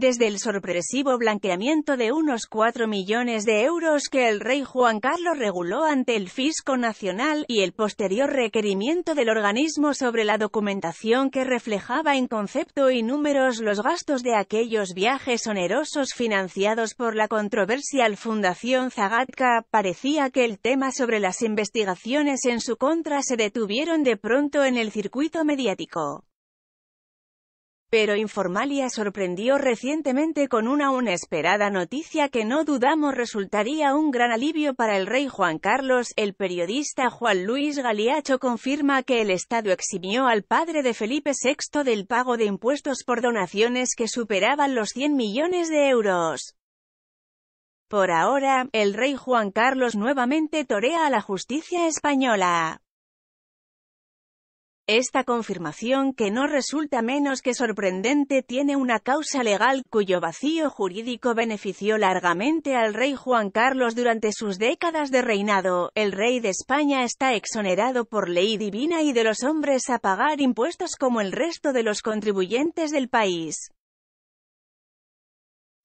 desde el sorpresivo blanqueamiento de unos 4 millones de euros que el rey Juan Carlos reguló ante el Fisco Nacional, y el posterior requerimiento del organismo sobre la documentación que reflejaba en concepto y números los gastos de aquellos viajes onerosos financiados por la controversial Fundación Zagatka, parecía que el tema sobre las investigaciones en su contra se detuvieron de pronto en el circuito mediático. Pero Informalia sorprendió recientemente con una inesperada noticia que no dudamos resultaría un gran alivio para el rey Juan Carlos. El periodista Juan Luis Galiacho confirma que el Estado eximió al padre de Felipe VI del pago de impuestos por donaciones que superaban los 100 millones de euros. Por ahora, el rey Juan Carlos nuevamente torea a la justicia española. Esta confirmación, que no resulta menos que sorprendente, tiene una causa legal cuyo vacío jurídico benefició largamente al rey Juan Carlos durante sus décadas de reinado. El rey de España está exonerado por ley divina y de los hombres a pagar impuestos como el resto de los contribuyentes del país.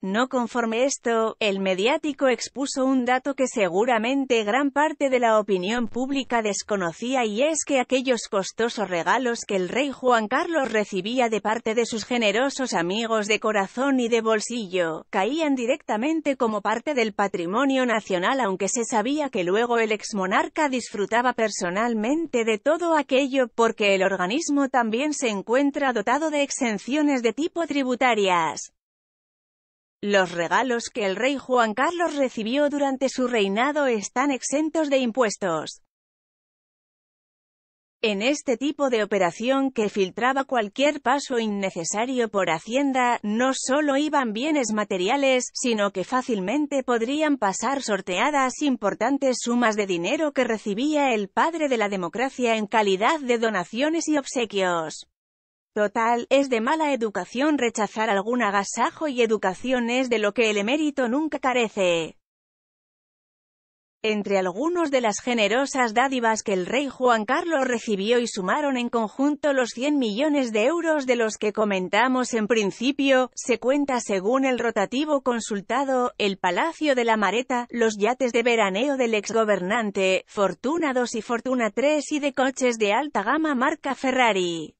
No conforme esto, el mediático expuso un dato que seguramente gran parte de la opinión pública desconocía y es que aquellos costosos regalos que el rey Juan Carlos recibía de parte de sus generosos amigos de corazón y de bolsillo, caían directamente como parte del patrimonio nacional aunque se sabía que luego el exmonarca disfrutaba personalmente de todo aquello, porque el organismo también se encuentra dotado de exenciones de tipo tributarias. Los regalos que el rey Juan Carlos recibió durante su reinado están exentos de impuestos. En este tipo de operación que filtraba cualquier paso innecesario por Hacienda, no solo iban bienes materiales, sino que fácilmente podrían pasar sorteadas importantes sumas de dinero que recibía el padre de la democracia en calidad de donaciones y obsequios. Total, es de mala educación rechazar algún agasajo y educación es de lo que el emérito nunca carece. Entre algunos de las generosas dádivas que el rey Juan Carlos recibió y sumaron en conjunto los 100 millones de euros de los que comentamos en principio, se cuenta según el rotativo consultado, el Palacio de la Mareta, los yates de veraneo del exgobernante, Fortuna 2 y Fortuna 3 y de coches de alta gama marca Ferrari.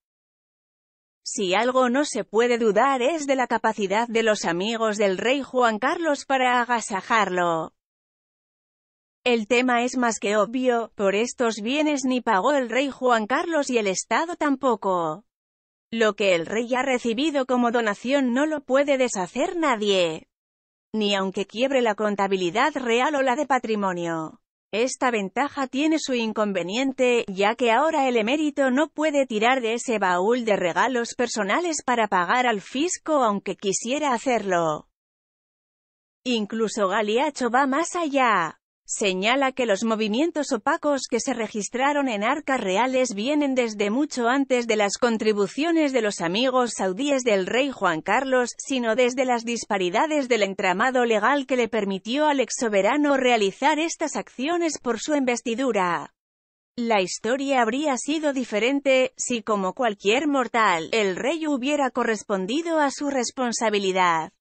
Si algo no se puede dudar es de la capacidad de los amigos del rey Juan Carlos para agasajarlo. El tema es más que obvio, por estos bienes ni pagó el rey Juan Carlos y el Estado tampoco. Lo que el rey ha recibido como donación no lo puede deshacer nadie. Ni aunque quiebre la contabilidad real o la de patrimonio. Esta ventaja tiene su inconveniente, ya que ahora el emérito no puede tirar de ese baúl de regalos personales para pagar al fisco aunque quisiera hacerlo. Incluso Galiacho va más allá señala que los movimientos opacos que se registraron en arcas reales vienen desde mucho antes de las contribuciones de los amigos saudíes del rey Juan Carlos, sino desde las disparidades del entramado legal que le permitió al ex soberano realizar estas acciones por su investidura. La historia habría sido diferente, si como cualquier mortal, el rey hubiera correspondido a su responsabilidad.